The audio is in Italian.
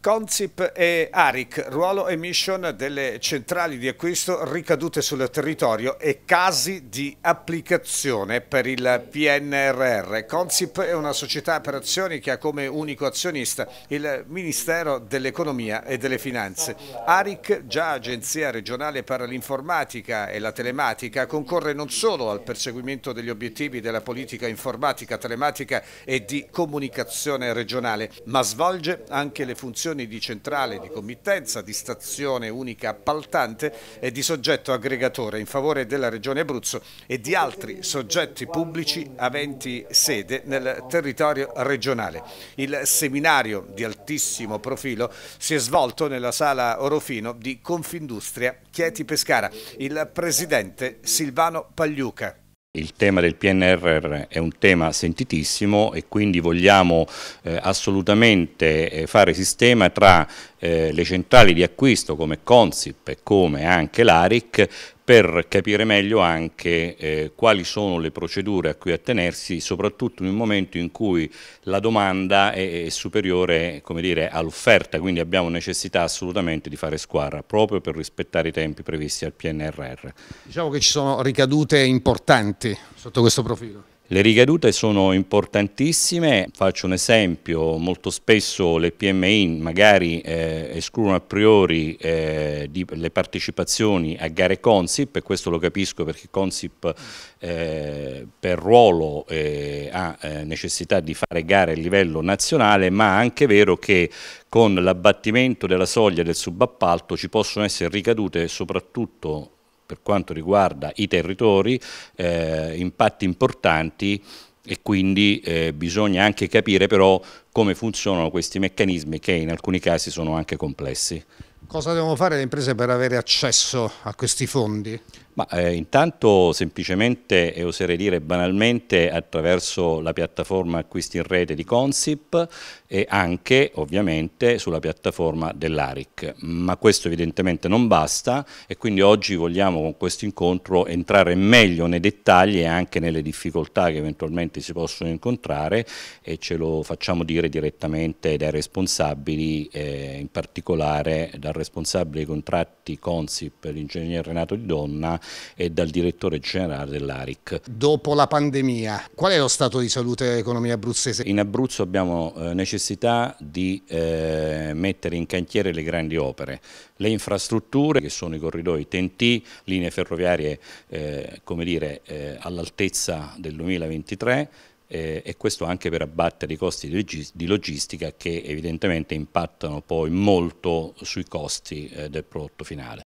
Concip e ARIC, ruolo e mission delle centrali di acquisto ricadute sul territorio e casi di applicazione per il PNRR. Concip è una società per azioni che ha come unico azionista il Ministero dell'Economia e delle Finanze. ARIC, già agenzia regionale per l'informatica e la telematica, concorre non solo al perseguimento degli obiettivi della politica informatica, telematica e di comunicazione regionale, ma svolge anche le funzioni funzioni di centrale, di committenza, di stazione unica appaltante e di soggetto aggregatore in favore della Regione Abruzzo e di altri soggetti pubblici aventi sede nel territorio regionale. Il seminario di altissimo profilo si è svolto nella sala Orofino di Confindustria Chieti Pescara. Il presidente Silvano Pagliuca. Il tema del PNRR è un tema sentitissimo e quindi vogliamo eh, assolutamente eh, fare sistema tra eh, le centrali di acquisto come Consip e come anche l'Aric per capire meglio anche eh, quali sono le procedure a cui attenersi, soprattutto in un momento in cui la domanda è, è superiore all'offerta, quindi abbiamo necessità assolutamente di fare squadra, proprio per rispettare i tempi previsti al PNRR. Diciamo che ci sono ricadute importanti sotto questo profilo. Le ricadute sono importantissime, faccio un esempio, molto spesso le PMI magari eh, escludono a priori eh, di, le partecipazioni a gare Consip e questo lo capisco perché Consip eh, per ruolo eh, ha eh, necessità di fare gare a livello nazionale ma è anche vero che con l'abbattimento della soglia del subappalto ci possono essere ricadute soprattutto per quanto riguarda i territori, eh, impatti importanti e quindi eh, bisogna anche capire però come funzionano questi meccanismi che in alcuni casi sono anche complessi. Cosa devono fare le imprese per avere accesso a questi fondi? Ma eh, intanto semplicemente e oserei dire banalmente attraverso la piattaforma acquisti in rete di Consip e anche ovviamente sulla piattaforma dell'ARIC. Ma questo evidentemente non basta e quindi oggi vogliamo con questo incontro entrare meglio nei dettagli e anche nelle difficoltà che eventualmente si possono incontrare e ce lo facciamo dire direttamente dai responsabili, eh, in particolare dal responsabile dei contratti Consip, l'ingegnere Renato Di Donna e dal direttore generale dell'ARIC. Dopo la pandemia, qual è lo stato di salute dell'economia abruzzese? In Abruzzo abbiamo eh, necessità di eh, mettere in cantiere le grandi opere, le infrastrutture che sono i corridoi TNT, linee ferroviarie eh, eh all'altezza del 2023, eh, e questo anche per abbattere i costi di logistica che evidentemente impattano poi molto sui costi eh, del prodotto finale.